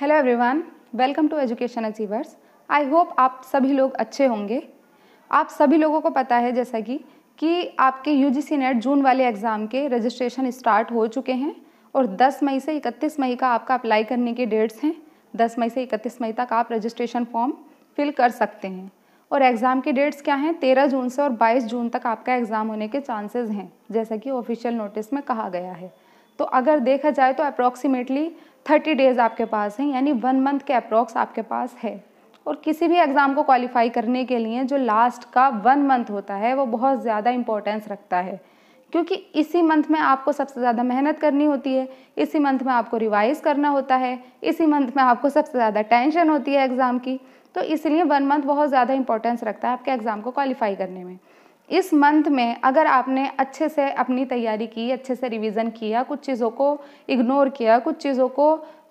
hello everyone welcome to education achievers I hope आप सभी लोग अच्छे होंगे आप सभी लोगों को पता है जैसा कि कि आपके यू जी नेट जून वाले एग्ज़ाम के रजिस्ट्रेशन स्टार्ट हो चुके हैं और 10 मई से 31 मई का आपका अप्लाई करने के डेट्स हैं 10 मई से 31 मई तक आप रजिस्ट्रेशन फॉर्म फिल कर सकते हैं और एग्ज़ाम के डेट्स क्या हैं तेरह जून से और बाईस जून तक आपका एग्ज़ाम होने के चांसेज़ हैं जैसा कि ऑफिशियल नोटिस में कहा गया है तो अगर देखा जाए तो अप्रॉक्सीमेटली थर्टी डेज़ आपके पास हैं यानी वन मंथ के अप्रॉक्स आपके पास है और किसी भी एग्ज़ाम को क्वालिफाई करने के लिए जो लास्ट का वन मंथ होता है वो बहुत ज़्यादा इम्पोर्टेंस रखता है क्योंकि इसी मंथ में आपको सबसे ज़्यादा मेहनत करनी होती है इसी मंथ में आपको रिवाइज़ करना होता है इसी मंथ में आपको सबसे ज़्यादा टेंशन होती है एग्ज़ाम की तो इसलिए वन मंथ बहुत ज़्यादा इंपॉर्टेंस रखता है आपके एग्ज़ाम को क्वालिफाई करने में इस मंथ में अगर आपने अच्छे से अपनी तैयारी की अच्छे से रिवीजन किया कुछ चीज़ों को इग्नोर किया कुछ चीज़ों को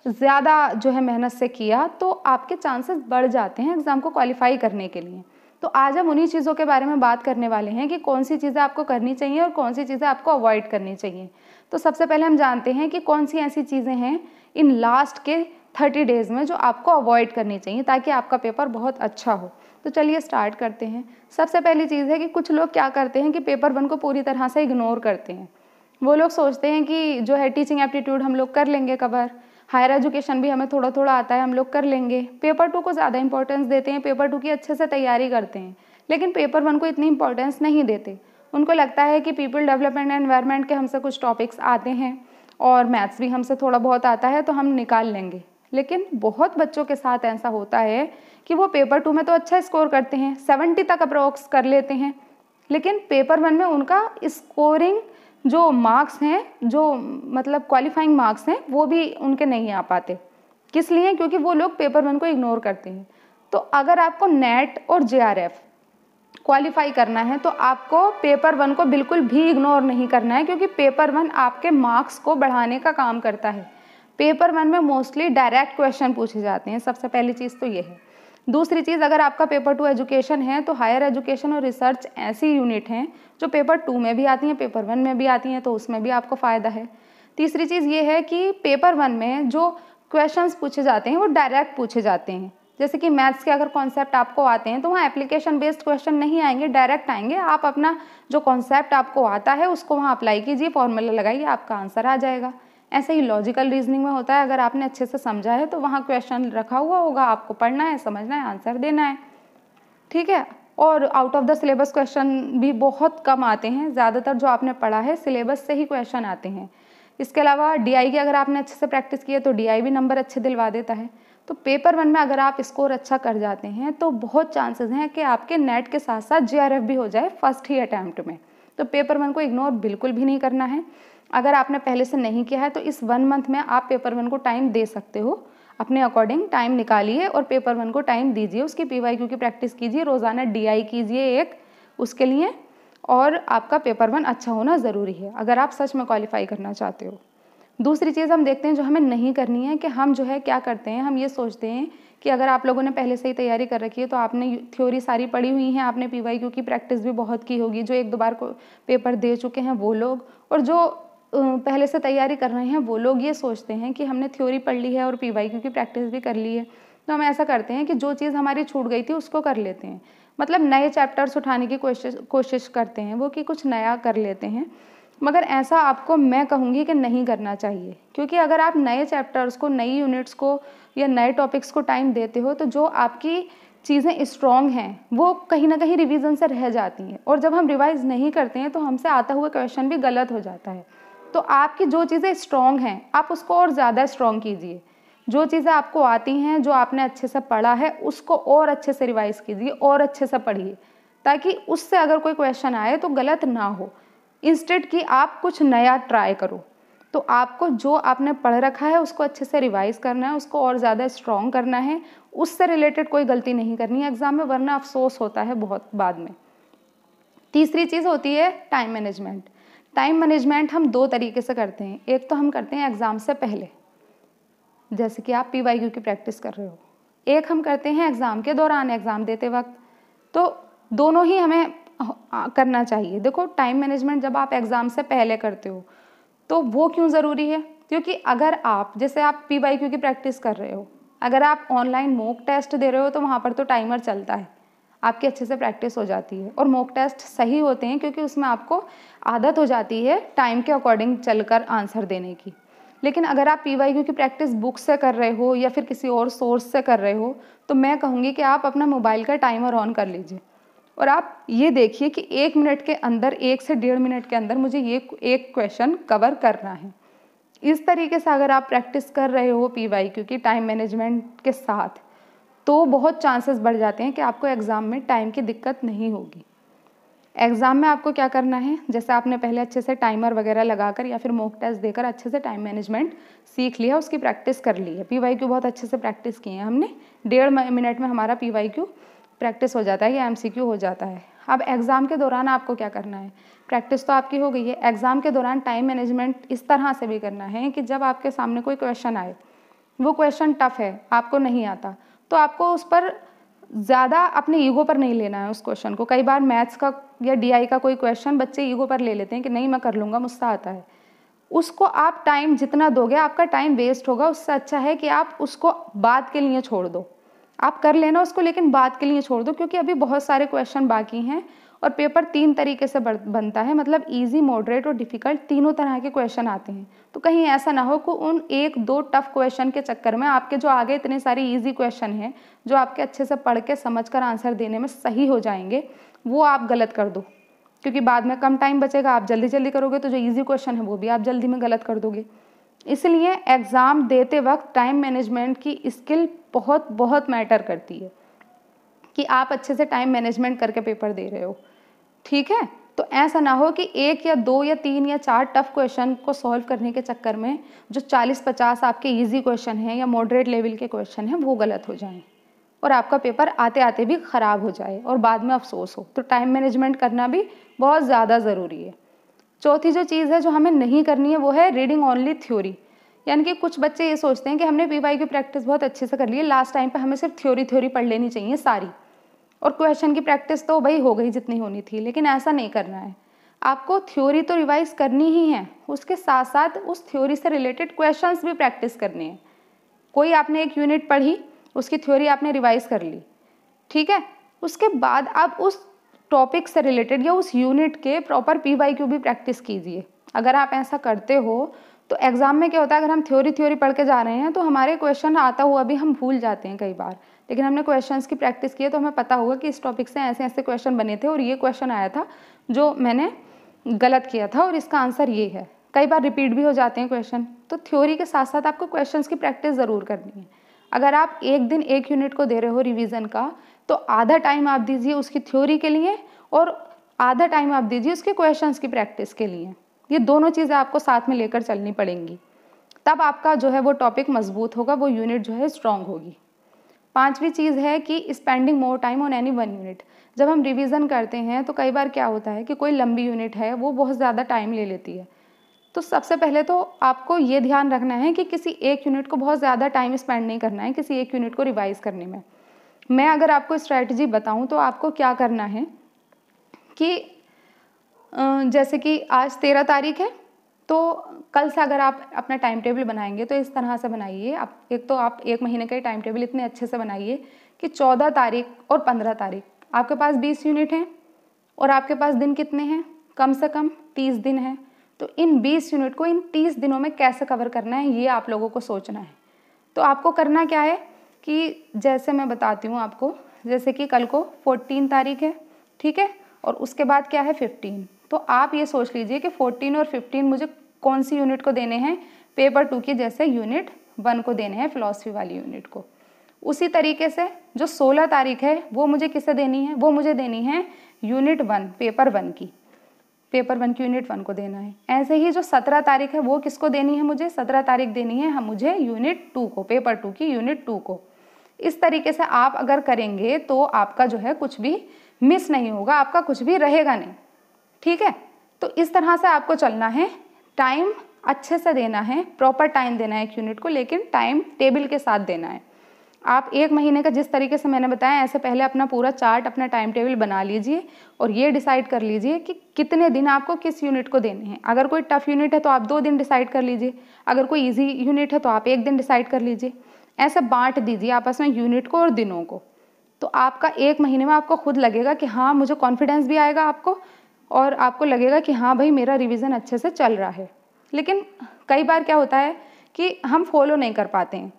ज़्यादा जो है मेहनत से किया तो आपके चांसेस बढ़ जाते हैं एग्ज़ाम को क्वालिफाई करने के लिए तो आज हम उन्हीं चीज़ों के बारे में बात करने वाले हैं कि कौन सी चीज़ें आपको करनी चाहिए और कौन सी चीज़ें आपको अवॉइड करनी चाहिए तो सबसे पहले हम जानते हैं कि कौन सी ऐसी चीज़ें हैं इन लास्ट के थर्टी डेज़ में जो आपको अवॉइड करनी चाहिए ताकि आपका पेपर बहुत अच्छा हो तो चलिए स्टार्ट करते हैं सबसे पहली चीज़ है कि कुछ लोग क्या करते हैं कि पेपर वन को पूरी तरह से इग्नोर करते हैं वो लोग सोचते हैं कि जो है टीचिंग एप्टीट्यूड हम लोग कर लेंगे कवर हायर एजुकेशन भी हमें थोड़ा थोड़ा आता है हम लोग कर लेंगे पेपर टू को ज़्यादा इंपॉर्टेंस देते हैं पेपर टू की अच्छे से तैयारी करते हैं लेकिन पेपर वन को इतनी इंपॉर्टेंस नहीं देते उनको लगता है कि पीपल डेवलपमेंट एंड एनवायरनमेंट के हमसे कुछ टॉपिक्स आते हैं और मैथ्स भी हमसे थोड़ा बहुत आता है तो हम निकाल लेंगे लेकिन बहुत बच्चों के साथ ऐसा होता है कि वो पेपर टू में तो अच्छा स्कोर करते हैं सेवेंटी तक अप्रोक्स कर लेते हैं लेकिन पेपर वन में उनका स्कोरिंग जो मार्क्स हैं जो मतलब क्वालिफाइंग मार्क्स हैं वो भी उनके नहीं आ पाते किस लिए क्योंकि वो लोग पेपर वन को इग्नोर करते हैं तो अगर आपको नेट और जे आर एफ क्वालिफाई करना है तो आपको पेपर वन को बिल्कुल भी इग्नोर नहीं करना है क्योंकि पेपर वन आपके मार्क्स को बढ़ाने का काम करता है पेपर वन में मोस्टली डायरेक्ट क्वेश्चन पूछे जाते हैं सबसे पहली चीज़ तो ये है दूसरी चीज़ अगर आपका पेपर टू एजुकेशन है तो हायर एजुकेशन और रिसर्च ऐसी यूनिट हैं जो पेपर टू में भी आती हैं पेपर वन में भी आती हैं तो उसमें भी आपको फ़ायदा है तीसरी चीज़ ये है कि पेपर वन में जो क्वेश्चन पूछे जाते हैं वो डायरेक्ट पूछे जाते हैं जैसे कि मैथ्स के अगर कॉन्सेप्ट आपको आते हैं तो वहाँ एप्लीकेशन बेस्ड क्वेश्चन नहीं आएंगे डायरेक्ट आएंगे आप अपना जो कॉन्सेप्ट आपको आता है उसको वहाँ अप्लाई कीजिए फॉर्मूला लगाइए आपका आंसर आ जाएगा ऐसे ही लॉजिकल रीजनिंग में होता है अगर आपने अच्छे से समझा है तो वहाँ क्वेश्चन रखा हुआ होगा आपको पढ़ना है समझना है आंसर देना है ठीक है और out of the syllabus question भी बहुत कम आते हैं ज़्यादातर जो आपने पढ़ा है सिलेबस से ही क्वेश्चन आते हैं इसके अलावा डी की अगर आपने अच्छे से प्रैक्टिस की है तो डी भी नंबर अच्छे दिलवा देता है तो पेपर वन में अगर आप स्कोर अच्छा कर जाते हैं तो बहुत चांसेस हैं कि आपके नेट के साथ साथ जे भी हो जाए फर्स्ट ही अटैम्प्ट में तो पेपर वन को इग्नोर बिल्कुल भी नहीं करना है अगर आपने पहले से नहीं किया है तो इस वन मंथ में आप पेपर वन को टाइम दे सकते हो अपने अकॉर्डिंग टाइम निकालिए और पेपर वन को टाइम दीजिए उसकी पी वाई क्यू की प्रैक्टिस कीजिए रोज़ाना डी आई कीजिए एक उसके लिए और आपका पेपर वन अच्छा होना ज़रूरी है अगर आप सच में क्वालिफाई करना चाहते हो दूसरी चीज़ हम देखते हैं जो हमें नहीं करनी है कि हम जो है क्या करते हैं हम ये सोचते हैं कि अगर आप लोगों ने पहले से ही तैयारी कर रखी है तो आपने थ्योरी सारी पढ़ी हुई है आपने पी वाई क्यू की प्रैक्टिस भी बहुत की होगी जो एक दो बार को पेपर दे चुके हैं वो लोग और जो पहले से तैयारी कर रहे हैं वो लोग ये सोचते हैं कि हमने थ्योरी पढ़ ली है और पी वाई क्यू की प्रैक्टिस भी कर ली है तो हम ऐसा करते हैं कि जो चीज़ हमारी छूट गई थी उसको कर लेते हैं मतलब नए चैप्टर्स उठाने की कोशिश कोशिश करते हैं वो कि कुछ नया कर लेते हैं मगर ऐसा आपको मैं कहूँगी कि नहीं करना चाहिए क्योंकि अगर आप नए चैप्टर्स को नई यूनिट्स को या नए टॉपिक्स को टाइम देते हो तो जो आपकी चीज़ें स्ट्रॉन्ग हैं वो कहीं ना कहीं रिवीजन से रह जाती हैं और जब हम रिवाइज़ नहीं करते हैं तो हमसे आता हुआ क्वेश्चन भी गलत हो जाता है तो आपकी जो चीज़ें स्ट्रॉन्ग हैं आप उसको और ज़्यादा स्ट्रॉन्ग कीजिए जो चीज़ें आपको आती हैं जो आपने अच्छे से पढ़ा है उसको और अच्छे से रिवाइज़ कीजिए और अच्छे से पढ़िए ताकि उससे अगर कोई क्वेश्चन आए तो गलत ना हो इंस्टेड कि आप कुछ नया ट्राई करो तो आपको जो आपने पढ़ रखा है उसको अच्छे से रिवाइज़ करना है उसको और ज़्यादा स्ट्रॉन्ग करना है उससे रिलेटेड कोई गलती नहीं करनी है एग्ज़ाम में वरना अफसोस होता है बहुत बाद में तीसरी चीज़ होती है टाइम मैनेजमेंट टाइम मैनेजमेंट हम दो तरीके से करते हैं एक तो हम करते हैं एग्ज़ाम से पहले जैसे कि आप पी की प्रैक्टिस कर रहे हो एक हम करते हैं एग्ज़ाम के दौरान एग्ज़ाम देते वक्त तो दोनों ही हमें करना चाहिए देखो टाइम मैनेजमेंट जब आप एग्ज़ाम से पहले करते हो तो वो क्यों ज़रूरी है क्योंकि अगर आप जैसे आप पी वाई क्यू की प्रैक्टिस कर रहे हो अगर आप ऑनलाइन मोक टेस्ट दे रहे हो तो वहाँ पर तो टाइमर चलता है आपकी अच्छे से प्रैक्टिस हो जाती है और मोक टेस्ट सही होते हैं क्योंकि उसमें आपको आदत हो जाती है टाइम के अकॉर्डिंग चलकर आंसर देने की लेकिन अगर आप पी वाई क्यू की प्रैक्टिस बुक से कर रहे हो या फिर किसी और सोर्स से कर रहे हो तो मैं कहूँगी कि आप अपना मोबाइल का टाइमर ऑन कर लीजिए और आप ये देखिए कि एक मिनट के अंदर एक से डेढ़ मिनट के अंदर मुझे ये एक क्वेश्चन कवर करना है इस तरीके से अगर आप प्रैक्टिस कर रहे हो पी वाई क्यू की टाइम मैनेजमेंट के साथ तो बहुत चांसेस बढ़ जाते हैं कि आपको एग्ज़ाम में टाइम की दिक्कत नहीं होगी एग्ज़ाम में आपको क्या करना है जैसे आपने पहले अच्छे से टाइमर वगैरह लगाकर या फिर मोक टेस्ट देकर अच्छे से टाइम मैनेजमेंट सीख लिया उसकी प्रैक्टिस कर ली है पी वाई क्यू बहुत अच्छे से प्रैक्टिस किए हैं हमने डेढ़ मिनट में हमारा पी वाई क्यू प्रैक्टिस हो जाता है या एम सी क्यू हो जाता है अब एग्ज़ाम के दौरान आपको क्या करना है प्रैक्टिस तो आपकी हो गई है एग्ज़ाम के दौरान टाइम मैनेजमेंट इस तरह से भी करना है कि जब आपके सामने कोई क्वेश्चन आए वो क्वेश्चन टफ है आपको नहीं आता तो आपको उस पर ज़्यादा अपने ईगो पर नहीं लेना है उस क्वेश्चन को कई बार मैथ्स का या डीआई का कोई क्वेश्चन बच्चे ईगो पर ले लेते हैं कि नहीं मैं कर लूँगा मुझसे आता है उसको आप टाइम जितना दोगे आपका टाइम वेस्ट होगा उससे अच्छा है कि आप उसको बाद के लिए छोड़ दो आप कर लेना उसको लेकिन बाद के लिए छोड़ दो क्योंकि अभी बहुत सारे क्वेश्चन बाकी हैं और पेपर तीन तरीके से बनता है मतलब ईजी मॉडरेट और डिफ़िकल्ट तीनों तरह के क्वेश्चन आते हैं तो कहीं ऐसा ना हो कि उन एक दो टफ क्वेश्चन के चक्कर में आपके जो आगे इतने सारे ईजी क्वेश्चन हैं जो आपके अच्छे से पढ़ के समझ कर आंसर देने में सही हो जाएंगे वो आप गलत कर दो क्योंकि बाद में कम टाइम बचेगा आप जल्दी जल्दी करोगे तो जो ईजी क्वेश्चन है वो भी आप जल्दी में गलत कर दोगे इसलिए एग्ज़ाम देते वक्त टाइम मैनेजमेंट की स्किल बहुत बहुत मैटर करती है कि आप अच्छे से टाइम मैनेजमेंट करके पेपर दे रहे हो ठीक है तो ऐसा ना हो कि एक या दो या तीन या चार टफ क्वेश्चन को सॉल्व करने के चक्कर में जो 40-50 आपके इजी क्वेश्चन हैं या मॉडरेट लेवल के क्वेश्चन हैं वो गलत हो जाएं और आपका पेपर आते आते भी ख़राब हो जाए और बाद में अफसोस हो तो टाइम मैनेजमेंट करना भी बहुत ज़्यादा ज़रूरी है चौथी जो चीज़ है जो हमें नहीं करनी है वो है रीडिंग ओनली थ्योरी यानी कि कुछ बच्चे ये सोचते हैं कि हमने पी की प्रैक्टिस बहुत अच्छे से कर ली है लास्ट टाइम पर हमें सिर्फ थ्योरी थ्योरी पढ़ लेनी चाहिए सारी और क्वेश्चन की प्रैक्टिस तो भाई हो गई जितनी होनी थी लेकिन ऐसा नहीं करना है आपको थ्योरी तो रिवाइज करनी ही है उसके साथ साथ उस थ्योरी से रिलेटेड क्वेश्चंस भी प्रैक्टिस करनी है कोई आपने एक यूनिट पढ़ी उसकी थ्योरी आपने रिवाइज कर ली ठीक है उसके बाद आप उस टॉपिक से रिलेटेड या उस यूनिट के प्रॉपर पी वाई क्यू भी प्रैक्टिस कीजिए अगर आप ऐसा करते हो तो एग्ज़ाम में क्या होता है अगर हम थ्योरी थ्योरी पढ़ के जा रहे हैं तो हमारे क्वेश्चन आता हुआ भी हम भूल जाते हैं कई बार लेकिन हमने क्वेश्चन की प्रैक्टिस की है तो हमें पता होगा कि इस टॉपिक से ऐसे ऐसे क्वेश्चन बने थे और ये क्वेश्चन आया था जो मैंने गलत किया था और इसका आंसर ये है कई बार रिपीट भी हो जाते हैं क्वेश्चन तो थ्योरी के साथ साथ आपको क्वेश्चंस की प्रैक्टिस ज़रूर करनी है अगर आप एक दिन एक यूनिट को दे रहे हो रिवीजन का तो आधा टाइम आप दीजिए उसकी थ्योरी के लिए और आधा टाइम आप दीजिए उसके क्वेश्चंस की प्रैक्टिस के लिए ये दोनों चीज़ें आपको साथ में लेकर चलनी पड़ेंगी तब आपका जो है वो टॉपिक मजबूत होगा वो यूनिट जो है स्ट्रांग होगी पांचवी चीज़ है कि spending more time on any one unit जब हम रिवीजन करते हैं तो कई बार क्या होता है कि कोई लंबी यूनिट है वो बहुत ज़्यादा टाइम ले लेती है तो सबसे पहले तो आपको ये ध्यान रखना है कि किसी एक यूनिट को बहुत ज़्यादा टाइम स्पेंड नहीं करना है किसी एक यूनिट को रिवाइज़ करने में मैं अगर आपको स्ट्रैटी बताऊँ तो आपको क्या करना है कि जैसे कि आज तेरह तारीख है तो कल से अगर आप अपना टाइम टेबल बनाएंगे तो इस तरह से बनाइए आप एक तो आप एक महीने का टाइम टेबल इतने अच्छे से बनाइए कि चौदह तारीख और पंद्रह तारीख आपके पास बीस यूनिट हैं और आपके पास दिन कितने हैं कम से कम तीस दिन हैं तो इन बीस यूनिट को इन तीस दिनों में कैसे कवर करना है ये आप लोगों को सोचना है तो आपको करना क्या है कि जैसे मैं बताती हूँ आपको जैसे कि कल को फोर्टीन तारीख है ठीक है और उसके बाद क्या है फिफ्टीन तो आप ये सोच लीजिए कि फोर्टीन और फिफ्टीन मुझे कौन सी यूनिट को देने हैं पेपर टू के जैसे यूनिट वन को देने हैं फिलोसफी वाली यूनिट को उसी तरीके से जो सोलह तारीख है वो मुझे किसे देनी है वो मुझे देनी है यूनिट वन पेपर वन की पेपर वन की यूनिट वन को देना है ऐसे ही जो सत्रह तारीख है वो किसको देनी है मुझे सत्रह तारीख देनी है हम मुझे यूनिट टू को पेपर टू की यूनिट टू को इस तरीके से आप अगर करेंगे तो आपका जो है कुछ भी मिस नहीं होगा आपका कुछ भी रहेगा नहीं ठीक है तो इस तरह से आपको चलना है टाइम अच्छे से देना है प्रॉपर टाइम देना है एक यूनिट को लेकिन टाइम टेबल के साथ देना है आप एक महीने का जिस तरीके से मैंने बताया ऐसे पहले अपना पूरा चार्ट अपना टाइम टेबल बना लीजिए और ये डिसाइड कर लीजिए कि कितने दिन आपको किस यूनिट को देने हैं अगर कोई टफ़ यूनिट है तो आप दो दिन डिसाइड कर लीजिए अगर कोई ईजी यूनिट है तो आप एक दिन डिसाइड कर लीजिए ऐसे बांट दीजिए आपस में यूनिट को और दिनों को तो आपका एक महीने में आपको खुद लगेगा कि हाँ मुझे कॉन्फिडेंस भी आएगा आपको और आपको लगेगा कि हाँ भाई मेरा रिविज़न अच्छे से चल रहा है लेकिन कई बार क्या होता है कि हम फॉलो नहीं कर पाते हैं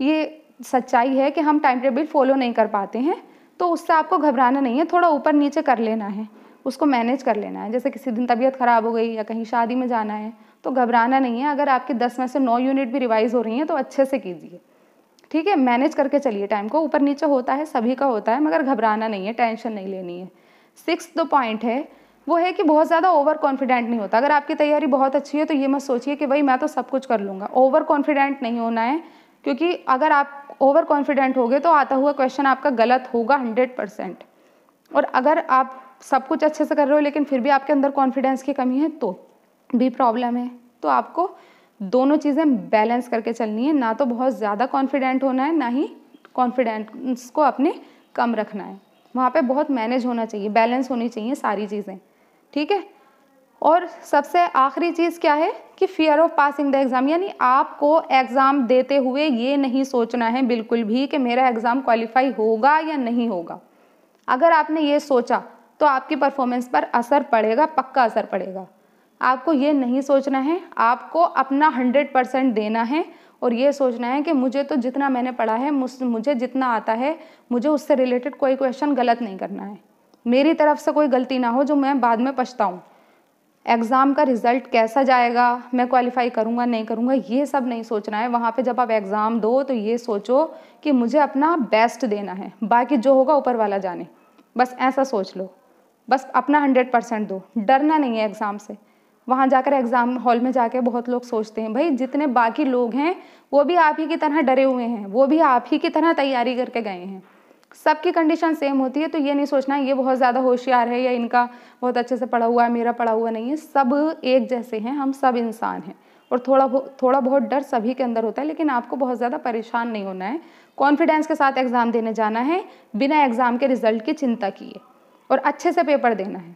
ये सच्चाई है कि हम टाइम टेबल फॉलो नहीं कर पाते हैं तो उससे आपको घबराना नहीं है थोड़ा ऊपर नीचे कर लेना है उसको मैनेज कर लेना है जैसे किसी दिन तबीयत ख़राब हो गई या कहीं शादी में जाना है तो घबराना नहीं है अगर आपके दस में से नौ यूनिट भी रिवाइज़ हो रही हैं तो अच्छे से कीजिए ठीक है मैनेज करके चलिए टाइम को ऊपर नीचे होता है सभी का होता है मगर घबराना नहीं है टेंशन नहीं लेनी है सिक्स दो पॉइंट है वो है कि बहुत ज़्यादा ओवर कॉन्फिडेंट नहीं होता अगर आपकी तैयारी बहुत अच्छी है तो ये मत सोचिए कि भाई मैं तो सब कुछ कर लूँगा ओवर कॉन्फिडेंट नहीं होना है क्योंकि अगर आप ओवर कॉन्फिडेंट हो गए तो आता हुआ क्वेश्चन आपका गलत होगा हंड्रेड परसेंट और अगर आप सब कुछ अच्छे से कर रहे हो लेकिन फिर भी आपके अंदर कॉन्फिडेंस की कमी है तो भी प्रॉब्लम है तो आपको दोनों चीज़ें बैलेंस करके चलनी है ना तो बहुत ज़्यादा कॉन्फिडेंट होना है ना ही कॉन्फिडेंस को अपने कम रखना है वहाँ पे बहुत मैनेज होना चाहिए बैलेंस होनी चाहिए सारी चीज़ें ठीक है और सबसे आखिरी चीज़ क्या है कि fear of passing the exam यानी आपको एग्ज़ाम देते हुए ये नहीं सोचना है बिल्कुल भी कि मेरा एग्ज़ाम क्वालिफाई होगा या नहीं होगा अगर आपने ये सोचा तो आपकी परफॉर्मेंस पर असर पड़ेगा पक्का असर पड़ेगा आपको ये नहीं सोचना है आपको अपना हंड्रेड परसेंट देना है और ये सोचना है कि मुझे तो जितना मैंने पढ़ा है मुझे जितना आता है मुझे उससे रिलेटेड कोई क्वेश्चन गलत नहीं करना है मेरी तरफ से कोई गलती ना हो जो मैं बाद में पछताऊँ एग्ज़ाम का रिज़ल्ट कैसा जाएगा मैं क्वालिफ़ाई करूँगा नहीं करूँगा ये सब नहीं सोचना है वहाँ पे जब आप एग्ज़ाम दो तो ये सोचो कि मुझे अपना बेस्ट देना है बाकी जो होगा ऊपर वाला जाने बस ऐसा सोच लो बस अपना हंड्रेड परसेंट दो डरना नहीं है एग्ज़ाम से वहाँ जाकर एग्ज़ाम हॉल में जाकर बहुत लोग सोचते हैं भाई जितने बाकी लोग हैं वो भी आप ही की तरह डरे हुए हैं वो भी आप ही की तरह तैयारी करके गए हैं सबकी कंडीशन सेम होती है तो ये नहीं सोचना ये बहुत ज़्यादा होशियार है या इनका बहुत अच्छे से पढ़ा हुआ है मेरा पढ़ा हुआ नहीं है सब एक जैसे हैं हम सब इंसान हैं और थोड़ा थोड़ा बहुत डर सभी के अंदर होता है लेकिन आपको बहुत ज़्यादा परेशान नहीं होना है कॉन्फिडेंस के साथ एग्ज़ाम देने जाना है बिना एग्ज़ाम के रिजल्ट की चिंता किए और अच्छे से पेपर देना है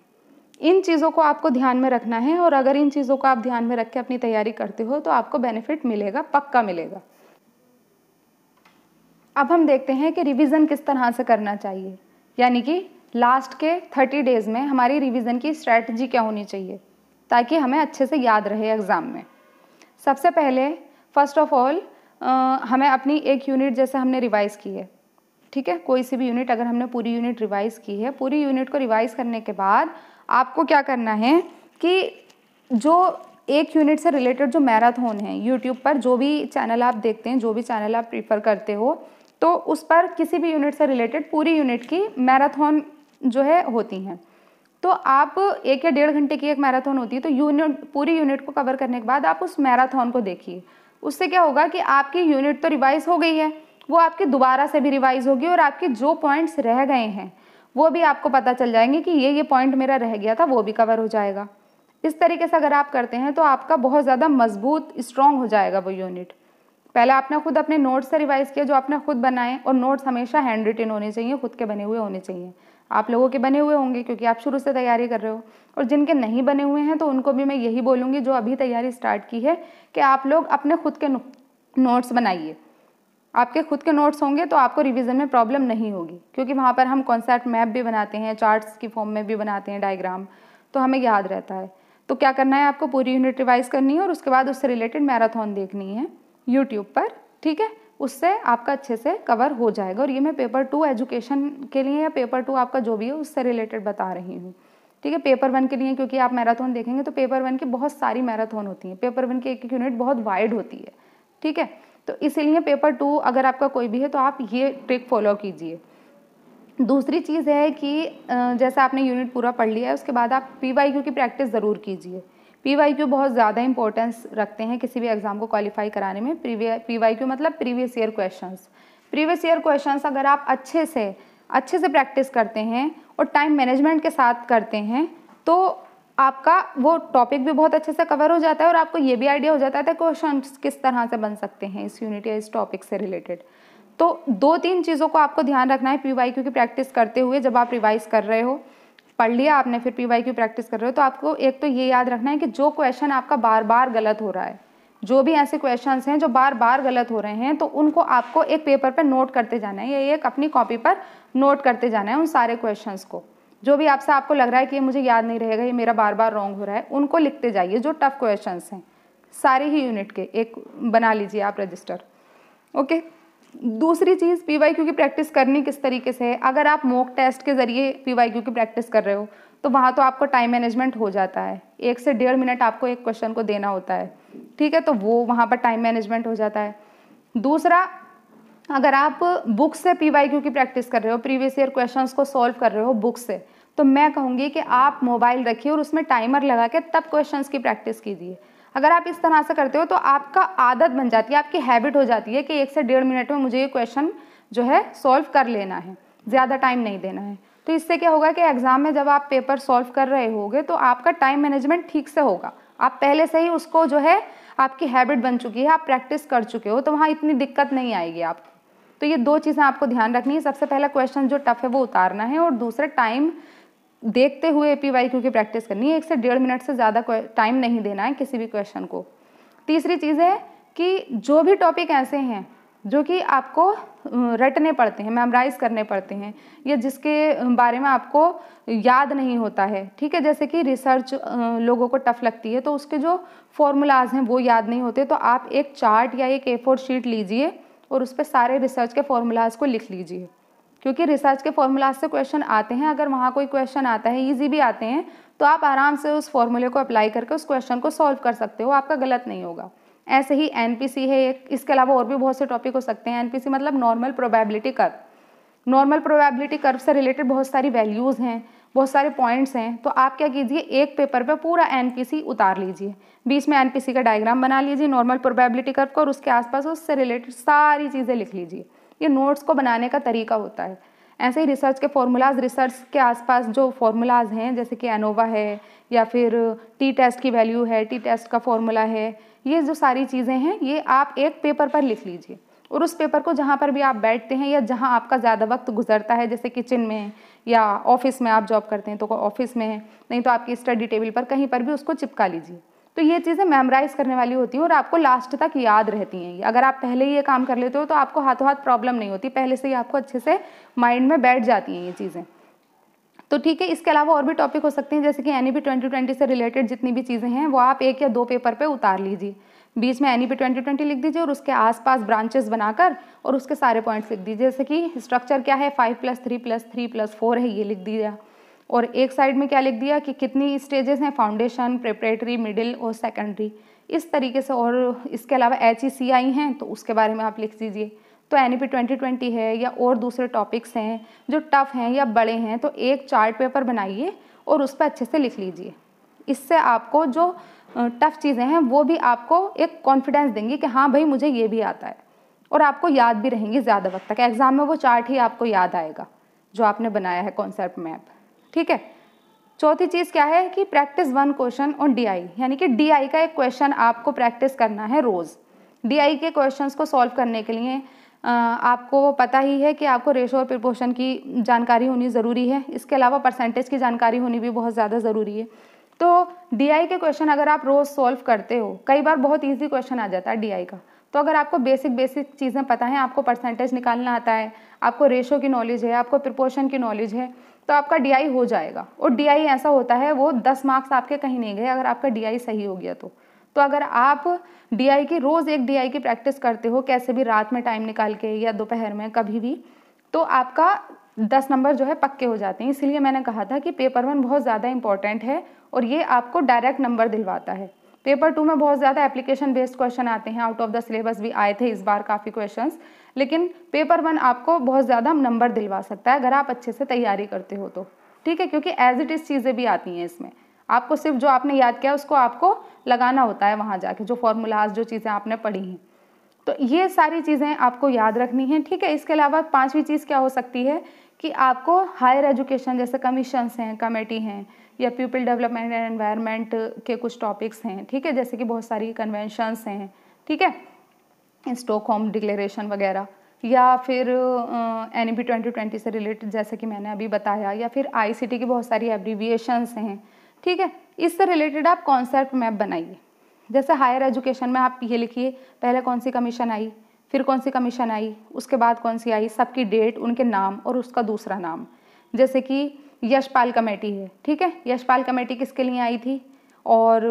इन चीज़ों को आपको ध्यान में रखना है और अगर इन चीज़ों को आप ध्यान में रख के अपनी तैयारी करते हो तो आपको बेनिफिट मिलेगा पक्का मिलेगा अब हम देखते हैं कि रिवीजन किस तरह से करना चाहिए यानी कि लास्ट के थर्टी डेज़ में हमारी रिवीजन की स्ट्रैटी क्या होनी चाहिए ताकि हमें अच्छे से याद रहे एग्ज़ाम में सबसे पहले फर्स्ट ऑफ ऑल हमें अपनी एक यूनिट जैसे हमने रिवाइज़ की है ठीक है कोई सी भी यूनिट अगर हमने पूरी यूनिट रिवाइज़ की है पूरी यूनिट को रिवाइज़ करने के बाद आपको क्या करना है कि जो एक यूनिट से रिलेटेड जो मैराथन है यूट्यूब पर जो भी चैनल आप देखते हैं जो भी चैनल आप प्रीफर करते हो तो उस पर किसी भी यूनिट से रिलेटेड पूरी यूनिट की मैराथन जो है होती हैं तो आप एक या डेढ़ घंटे की एक मैराथन होती है तो यूनिट पूरी यूनिट को कवर करने के बाद आप उस मैराथन को देखिए उससे क्या होगा कि आपकी यूनिट तो रिवाइज हो गई है वो आपकी दोबारा से भी रिवाइज होगी और आपके जो पॉइंट्स रह गए हैं वो भी आपको पता चल जाएंगे कि ये ये पॉइंट मेरा रह गया था वो भी कवर हो जाएगा इस तरीके से अगर आप करते हैं तो आपका बहुत ज़्यादा मजबूत स्ट्रॉन्ग हो जाएगा वो यूनिट पहले आपने खुद अपने नोट्स से रिवाइज़ किया जो आपने खुद बनाए और नोट्स हमेशा हैंड रिटिन होने चाहिए खुद के बने हुए होने चाहिए आप लोगों के बने हुए होंगे क्योंकि आप शुरू से तैयारी कर रहे हो और जिनके नहीं बने हुए हैं तो उनको भी मैं यही बोलूँगी जो अभी तैयारी स्टार्ट की है कि आप लोग अपने खुद के नोट्स बनाइए आपके खुद के नोट्स होंगे तो आपको रिवीजन में प्रॉब्लम नहीं होगी क्योंकि वहाँ पर हम कॉन्सेप्ट मैप भी बनाते हैं चार्ट्स की फॉर्म में भी बनाते हैं डायग्राम तो हमें याद रहता है तो क्या करना है आपको पूरी यूनिट रिवाइज़ करनी है और उसके बाद उससे रिलेटेड मैराथन देखनी है यूट्यूब पर ठीक है उससे आपका अच्छे से कवर हो जाएगा और ये मैं पेपर टू एजुकेशन के लिए या पेपर टू आपका जो भी है उससे रिलेटेड बता रही हूँ ठीक है पेपर वन के लिए क्योंकि आप मैराथन देखेंगे तो पेपर वन की बहुत सारी मैराथन होती है पेपर वन की एक एक यूनिट बहुत वाइड होती है ठीक है तो इसीलिए पेपर टू अगर आपका कोई भी है तो आप ये ट्रिक फॉलो कीजिए दूसरी चीज़ है कि जैसा आपने यूनिट पूरा पढ़ लिया है उसके बाद आप पी की प्रैक्टिस ज़रूर कीजिए पी वाई क्यू बहुत ज़्यादा इंपॉर्टेंस रखते हैं किसी भी एग्ज़ाम को क्वालिफाई कराने में पी वाई क्यू मतलब previous year question previous year question अगर आप अच्छे से अच्छे से प्रैक्टिस करते हैं और टाइम मैनेजमेंट के साथ करते हैं तो आपका वो टॉपिक भी बहुत अच्छे से कवर हो जाता है और आपको ये भी आइडिया हो जाता है क्वेश्चन किस तरह से बन सकते हैं इस यूनिट या इस टॉपिक से रिलेटेड तो दो तीन चीज़ों को आपको ध्यान रखना है पी वाई क्यू की प्रैक्टिस करते हुए जब आप रिवाइज कर रहे हो पढ़ लिया आपने फिर पी वाई प्रैक्टिस कर रहे हो तो आपको एक तो ये याद रखना है कि जो क्वेश्चन आपका बार बार गलत हो रहा है जो भी ऐसे क्वेश्चंस हैं जो बार बार गलत हो रहे हैं तो उनको आपको एक पेपर पर पे नोट करते जाना है या एक अपनी कॉपी पर नोट करते जाना है उन सारे क्वेश्चंस को जो भी आपसे आपको लग रहा है कि ये मुझे याद नहीं रहेगा ये मेरा बार बार रॉन्ग हो रहा है उनको लिखते जाइए जो टफ क्वेश्चंस हैं सारे ही यूनिट के एक बना लीजिए आप रजिस्टर ओके दूसरी चीज़ पी वाई क्यू की प्रैक्टिस करनी किस तरीके से है अगर आप मॉक टेस्ट के ज़रिए पी वाई क्यू की प्रैक्टिस कर रहे हो तो वहाँ तो आपको टाइम मैनेजमेंट हो जाता है एक से डेढ़ मिनट आपको एक क्वेश्चन को देना होता है ठीक है तो वो वहाँ पर टाइम मैनेजमेंट हो जाता है दूसरा अगर आप बुक से पी वाई क्यू की प्रैक्टिस कर रहे हो प्रीवियस ईयर क्वेश्चन को सॉल्व कर रहे हो बुक से तो मैं कहूँगी कि आप मोबाइल रखिए और उसमें टाइमर लगा के तब क्वेश्चन की प्रैक्टिस कीजिए अगर आप इस तरह से करते हो तो आपका आदत बन जाती है आपकी हैबिट हो जाती है कि एक से डेढ़ मिनट में मुझे ये क्वेश्चन जो है सॉल्व कर लेना है ज़्यादा टाइम नहीं देना है तो इससे क्या होगा कि एग्ज़ाम में जब आप पेपर सॉल्व कर रहे होगे तो आपका टाइम मैनेजमेंट ठीक से होगा आप पहले से ही उसको जो है आपकी हैबिट बन चुकी है आप प्रैक्टिस कर चुके हो तो वहाँ इतनी दिक्कत नहीं आएगी आपको तो ये दो चीज़ें आपको ध्यान रखनी है सबसे पहला क्वेश्चन जो टफ है वो उतारना है और दूसरा टाइम देखते हुए ए पी वाई क्यू की प्रैक्टिस करनी है एक से डेढ़ मिनट से ज़्यादा टाइम नहीं देना है किसी भी क्वेश्चन को तीसरी चीज़ है कि जो भी टॉपिक ऐसे हैं जो कि आपको रटने पड़ते हैं मेमराइज करने पड़ते हैं या जिसके बारे में आपको याद नहीं होता है ठीक है जैसे कि रिसर्च लोगों को टफ लगती है तो उसके जो फॉर्मूलाज हैं वो याद नहीं होते तो आप एक चार्ट या एक ए फोर शीट लीजिए और उस पर सारे रिसर्च के फॉर्मूलाज को लिख लीजिए क्योंकि रिसर्च के फॉर्मूला से क्वेश्चन आते हैं अगर वहाँ कोई क्वेश्चन आता है ईजी भी आते हैं तो आप आराम से उस फॉर्मूले को अप्लाई करके उस क्वेश्चन को सॉल्व कर सकते हो आपका गलत नहीं होगा ऐसे ही एन है एक इसके अलावा और भी बहुत से टॉपिक हो सकते हैं एन मतलब normal probability curve normal probability curve से रिलेटेड बहुत सारी वैल्यूज़ हैं बहुत सारे पॉइंट्स हैं तो आप क्या कीजिए एक पेपर पे पूरा एन उतार लीजिए बीच में एन का डायग्राम बना लीजिए नॉर्मल प्रोबेबिलिटी कर्व को और उसके आसपास उससे रिलेटेड सारी चीज़ें लिख लीजिए ये नोट्स को बनाने का तरीका होता है ऐसे ही रिसर्च के फॉर्मूलाज रिसर्च के आसपास जो फॉर्मूलाज हैं जैसे कि एनोवा है या फिर टी टेस्ट की वैल्यू है टी टेस्ट का फॉर्मूला है ये जो सारी चीज़ें हैं ये आप एक पेपर पर लिख लीजिए और उस पेपर को जहाँ पर भी आप बैठते हैं या जहाँ आपका ज़्यादा वक्त गुजरता है जैसे किचन में या ऑफिस में आप जॉब करते हैं तो ऑफिस में नहीं तो आपकी स्टडी टेबल पर कहीं पर भी उसको चिपका लीजिए तो ये चीज़ें मेमराइज करने वाली होती हैं और आपको लास्ट तक याद रहती हैं अगर आप पहले ही ये काम कर लेते हो तो आपको हाथों हाथ प्रॉब्लम नहीं होती पहले से ही आपको अच्छे से माइंड में बैठ जाती हैं ये चीज़ें तो ठीक है इसके अलावा और भी टॉपिक हो सकते हैं जैसे कि एनी बी ट्वेंटी ट्वेंटी से रिलेटेड जितनी भी चीज़ें हैं वो आप एक या दो पेपर पे उतार लीजिए बीच में एनी बी ट्वेंटी ट्वेंटी लिख दीजिए और उसके आसपास ब्रांचेस बनाकर और उसके सारे पॉइंट्स लिख दीजिए जैसे कि स्ट्रक्चर क्या है five plus three plus three plus four है ये लिख दीजिए और एक साइड में क्या लिख दिया कि कितनी स्टेजेस हैं फाउंडेशन प्रिपरेटरी मिडिल और सेकेंडरी इस तरीके से और इसके अलावा एच ई सी आई हैं तो उसके बारे में आप लिख दीजिए तो N E P twenty twenty है या और दूसरे टॉपिक्स हैं जो टफ हैं या बड़े हैं तो एक चार्ट पेपर बनाइए और उस पर अच्छे से लिख लीजिए इससे आपको जो टफ़ चीज़ें हैं वो भी आपको एक कॉन्फिडेंस देंगी कि हाँ भाई मुझे ये भी आता है और आपको याद भी रहेंगी ज़्यादा वक्त तक एग्ज़ाम में वो चार्ट ही आपको याद आएगा जो आपने बनाया है कॉन्सेप्ट मैप ठीक है चौथी चीज़ क्या है कि practice one question on DI यानी कि डीआई का एक क्वेश्चन आपको प्रैक्टिस करना है रोज़ डीआई के क्वेश्चंस को सॉल्व करने के लिए आपको पता ही है कि आपको रेशो और प्रिपोशन की जानकारी होनी ज़रूरी है इसके अलावा परसेंटेज की जानकारी होनी भी बहुत ज़्यादा ज़रूरी है तो डी के क्वेश्चन अगर आप रोज़ सॉल्व करते हो कई बार बहुत ईजी क्वेश्चन आ जाता है डी का तो अगर आपको बेसिक बेसिक चीज़ें पता हैं आपको परसेंटेज निकालना आता है आपको रेशो की नॉलेज है आपको प्रिपोशन की नॉलेज है तो आपका डी हो जाएगा और डी ऐसा होता है वो दस मार्क्स आपके कहीं नहीं गए अगर आपका डी सही हो गया तो तो अगर आप डी की रोज़ एक डी की प्रैक्टिस करते हो कैसे भी रात में टाइम निकाल के या दोपहर में कभी भी तो आपका दस नंबर जो है पक्के हो जाते हैं इसलिए मैंने कहा था कि पेपर वन बहुत ज़्यादा इंपॉर्टेंट है और ये आपको डायरेक्ट नंबर दिलवाता है पेपर टू में बहुत ज़्यादा एप्लीकेशन बेस्ड क्वेश्चन आते हैं आउट ऑफ द सिलेबस भी आए थे इस बार काफ़ी क्वेश्चंस लेकिन पेपर वन आपको बहुत ज़्यादा नंबर दिलवा सकता है अगर आप अच्छे से तैयारी करते हो तो ठीक है क्योंकि एज इट इज़ चीज़ें भी आती हैं इसमें आपको सिर्फ जो आपने याद किया उसको आपको लगाना होता है वहाँ जाके जो फॉर्मूलाज जो चीज़ें आपने पढ़ी हैं तो ये सारी चीज़ें आपको याद रखनी है ठीक है इसके अलावा पाँचवीं चीज़ क्या हो सकती है कि आपको हायर एजुकेशन जैसे कमीशंस हैं कमेटी हैं या पीपल डेवलपमेंट एंड एनवायरनमेंट के कुछ टॉपिक्स हैं ठीक है जैसे कि बहुत सारी कन्वेंशंस हैं ठीक है स्टोकहोम डिक्लेरेशन वगैरह या फिर एन ई ट्वेंटी ट्वेंटी से रिलेटेड जैसे कि मैंने अभी बताया या फिर आई सी टी की बहुत सारी एब्रीविएशंस हैं ठीक है इससे रिलेटेड आप कॉन्सेप्ट मैप बनाइए जैसे हायर एजुकेशन में आप ये लिखिए पहले कौन सी कमीशन आई फिर कौन सी कमीशन आई उसके बाद कौन सी आई सबकी डेट उनके नाम और उसका दूसरा नाम जैसे कि यशपाल कमेटी है ठीक है यशपाल कमेटी किसके लिए आई थी और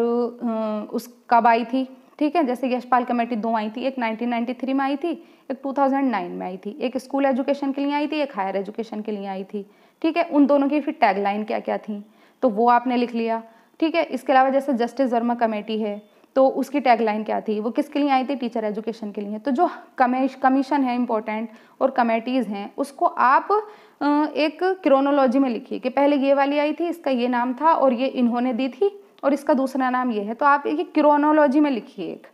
उस कब आई थी ठीक है जैसे यशपाल कमेटी दो आई थी एक 1993 में आई थी एक 2009 में आई थी एक स्कूल एजुकेशन के लिए आई थी एक हायर एजुकेशन के लिए आई थी ठीक है उन दोनों की फिर टैगलाइन क्या क्या थी तो वो आपने लिख लिया ठीक है इसके अलावा जैसे जस्टिस वर्मा कमेटी है तो उसकी टैगलाइन क्या थी वो किसके लिए आई थी टीचर एजुकेशन के लिए तो जो कमीशन है इम्पोर्टेंट और कमेटीज़ हैं उसको आप एक क्रोनोलॉजी में लिखिए कि पहले ये वाली आई थी इसका ये नाम था और ये इन्होंने दी थी और इसका दूसरा नाम ये है तो आप ये क्रोनोलॉजी में लिखिए एक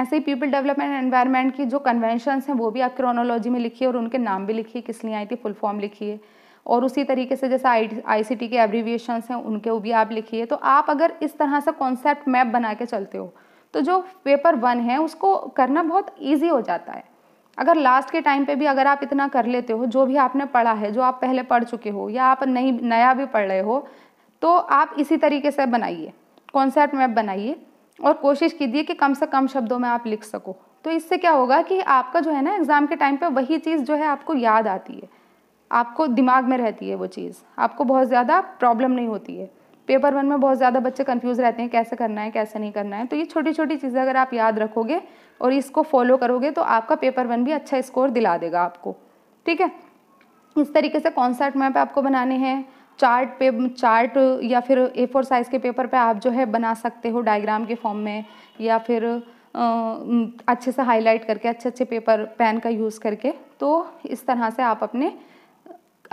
ऐसे ही पीपल डेवलपमेंट एनवायरनमेंट की जो कन्वेंशनस हैं वो भी आप क्रोनोलॉजी में लिखिए और उनके नाम भी लिखिए किस लिए आई थी फुल फॉर्म लिखिए और उसी तरीके से जैसे आई आई सी टी के एब्रीविएशन हैं उनके वो भी आप लिखिए तो आप अगर इस तरह से कॉन्सेप्ट मैप बना के चलते हो तो जो पेपर वन है उसको करना बहुत ईजी हो जाता है अगर लास्ट के टाइम पे भी अगर आप इतना कर लेते हो जो भी आपने पढ़ा है जो आप पहले पढ़ चुके हो या आप नहीं नया भी पढ़ रहे हो तो आप इसी तरीके से बनाइए कॉन्सेप्ट मैप बनाइए और कोशिश कीजिए कि कम से कम शब्दों में आप लिख सको तो इससे क्या होगा कि आपका जो है ना एग्ज़ाम के टाइम पे वही चीज़ जो है आपको याद आती है आपको दिमाग में रहती है वो चीज़ आपको बहुत ज़्यादा प्रॉब्लम नहीं होती है पेपर वन में बहुत ज़्यादा बच्चे कंफ्यूज रहते हैं कैसे करना है कैसे नहीं करना है तो ये छोटी छोटी चीज़ें अगर आप याद रखोगे और इसको फॉलो करोगे तो आपका पेपर वन भी अच्छा स्कोर दिला देगा आपको ठीक है इस तरीके से कॉन्सेप्ट मैप आपको बनाने हैं चार्ट पे चार्ट या फिर ए फोर साइज़ के पेपर पे आप जो है बना सकते हो डायग्राम के फॉर्म में या फिर अच्छे से हाईलाइट करके अच्छे अच्छे पेपर पेन का यूज़ करके तो इस तरह से आप अपने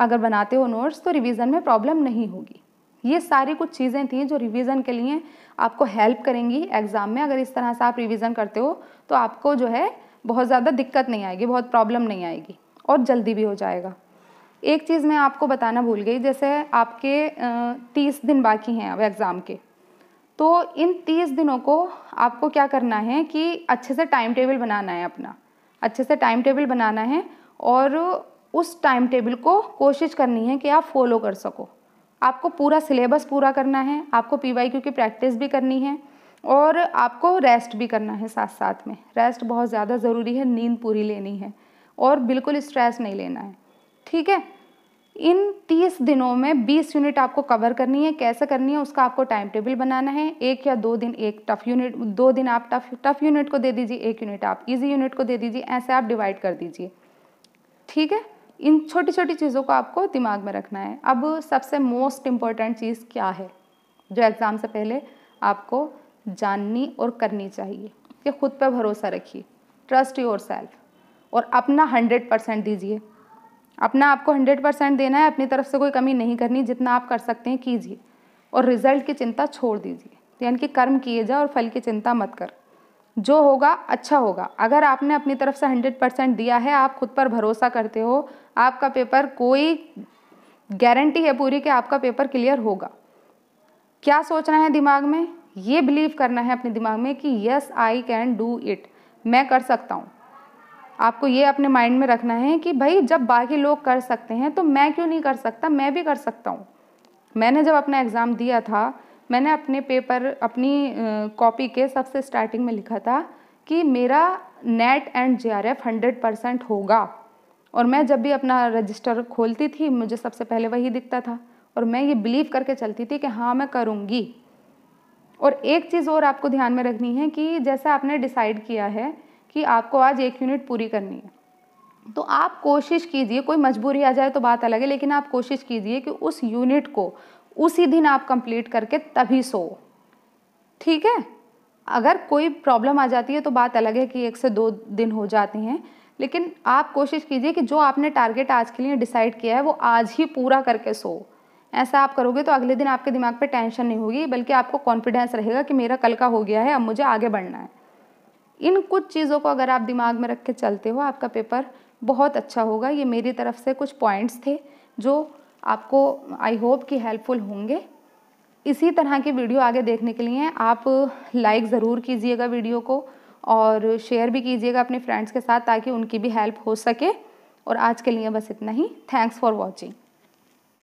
अगर बनाते हो नोट्स तो रिवीजन में प्रॉब्लम नहीं होगी ये सारी कुछ चीज़ें थी जो रिवीजन के लिए आपको हेल्प करेंगी एग्ज़ाम में अगर इस तरह से आप रिवीजन करते हो तो आपको जो है बहुत ज़्यादा दिक्कत नहीं आएगी बहुत प्रॉब्लम नहीं आएगी और जल्दी भी हो जाएगा एक चीज़ मैं आपको बताना भूल गई जैसे आपके तीस दिन बाकी हैं अब एग्ज़ाम के तो इन तीस दिनों को आपको क्या करना है कि अच्छे से टाइम टेबल बनाना है अपना अच्छे से टाइम टेबल बनाना है और उस टाइम टेबल को कोशिश करनी है कि आप फॉलो कर सको आपको पूरा सिलेबस पूरा करना है आपको पी वाई क्यू की प्रैक्टिस भी करनी है और आपको रेस्ट भी करना है साथ साथ में रेस्ट बहुत ज़्यादा ज़रूरी है नींद पूरी लेनी है और बिल्कुल स्ट्रेस नहीं लेना है ठीक है इन 30 दिनों में 20 यूनिट आपको कवर करनी है कैसे करनी है उसका आपको टाइम टेबल बनाना है एक या दो दिन एक टफ यूनिट दो दिन आप टफ टफ यूनिट को दे दीजिए एक यूनिट आप इजी यूनिट को दे दीजिए ऐसे आप डिवाइड कर दीजिए ठीक है इन छोटी छोटी चीज़ों को आपको दिमाग में रखना है अब सबसे मोस्ट इम्पॉर्टेंट चीज़ क्या है जो एग्ज़ाम से पहले आपको जाननी और करनी चाहिए कि खुद पर भरोसा रखिए ट्रस्ट योर सेल्फ और अपना हंड्रेड परसेंट दीजिए अपना आपको हंड्रेड परसेंट देना है अपनी तरफ से कोई कमी नहीं करनी जितना आप कर सकते हैं कीजिए और रिजल्ट की चिंता छोड़ दीजिए यानी कि कर्म किए जाए और फल की चिंता मत कर जो होगा अच्छा होगा अगर आपने अपनी तरफ से हंड्रेड परसेंट दिया है आप खुद पर भरोसा करते हो आपका पेपर कोई गारंटी है पूरी कि आपका पेपर क्लियर होगा क्या सोचना है दिमाग में ये बिलीव करना है अपने दिमाग में कि yes I can do it मैं कर सकता हूँ आपको ये अपने माइंड में रखना है कि भाई जब बाकी लोग कर सकते हैं तो मैं क्यों नहीं कर सकता मैं भी कर सकता हूँ मैंने जब अपना एग्ज़ाम दिया था मैंने अपने पेपर अपनी कॉपी के सबसे स्टार्टिंग में लिखा था कि मेरा NET and J R F hundred percent होगा और मैं जब भी अपना रजिस्टर खोलती थी मुझे सबसे पहले वही दिखता था और मैं ये बिलीव करके चलती थी कि हाँ मैं करूँगी और एक चीज़ और आपको ध्यान में रखनी है कि जैसा आपने डिसाइड किया है कि आपको आज एक यूनिट पूरी करनी है तो आप कोशिश कीजिए कोई मजबूरी आ जाए तो बात अलग है लेकिन आप कोशिश कीजिए कि उस यूनिट को उसी दिन आप कंप्लीट करके तभी सो ठीक है अगर कोई प्रॉब्लम आ जाती है तो बात अलग है कि एक से दो दिन हो जाती हैं लेकिन आप कोशिश कीजिए कि जो आपने टारगेट आज के लिए डिसाइड किया है वो आज ही पूरा करके सो ऐसा आप करोगे तो अगले दिन आपके दिमाग पे टेंशन नहीं होगी बल्कि आपको कॉन्फिडेंस रहेगा कि मेरा कल का हो गया है अब मुझे आगे बढ़ना है इन कुछ चीज़ों को अगर आप दिमाग में रख के चलते हो आपका पेपर बहुत अच्छा होगा ये मेरी तरफ से कुछ पॉइंट्स थे जो आपको आई होप कि हेल्पफुल होंगे इसी तरह के वीडियो आगे देखने के लिए आप लाइक ज़रूर कीजिएगा वीडियो को और शेयर भी कीजिएगा अपने फ्रेंड्स के साथ ताकि उनकी भी हेल्प हो सके और आज के लिए बस इतना ही थैंक्स फॉर वॉचिंग